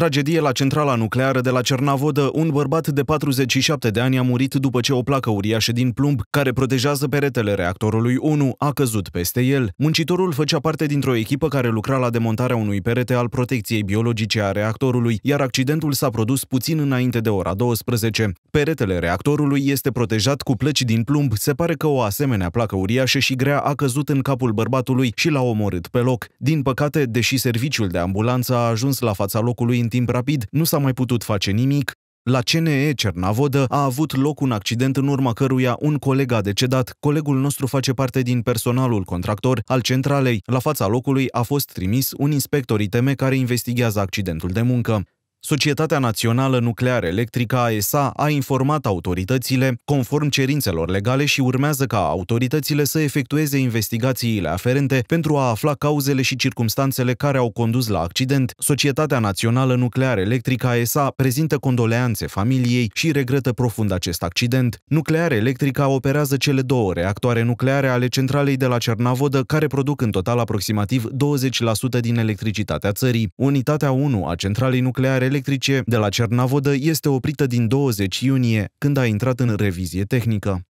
Tragedie la centrala nucleară de la Cernavodă, un bărbat de 47 de ani a murit după ce o placă uriașă din plumb, care protejează peretele reactorului 1, a căzut peste el. Muncitorul făcea parte dintr-o echipă care lucra la demontarea unui perete al protecției biologice a reactorului, iar accidentul s-a produs puțin înainte de ora 12. Peretele reactorului este protejat cu plăci din plumb, se pare că o asemenea placă uriașă și grea a căzut în capul bărbatului și l-a omorât pe loc. Din păcate, deși serviciul de ambulanță a ajuns la fața locului în timp rapid nu s-a mai putut face nimic, la CNE Cernavodă a avut loc un accident în urma căruia un coleg a decedat. Colegul nostru face parte din personalul contractor al centralei. La fața locului a fost trimis un inspector ITM care investigează accidentul de muncă. Societatea Națională Nuclear Electrică ASA a informat autoritățile conform cerințelor legale și urmează ca autoritățile să efectueze investigațiile aferente pentru a afla cauzele și circumstanțele care au condus la accident. Societatea Națională Nuclear Electrică ASA prezintă condoleanțe familiei și regretă profund acest accident. Nuclear Electrica operează cele două reactoare nucleare ale centralei de la Cernavodă, care produc în total aproximativ 20% din electricitatea țării. Unitatea 1 a centralei nucleare electrice de la Cernavodă este oprită din 20 iunie, când a intrat în revizie tehnică.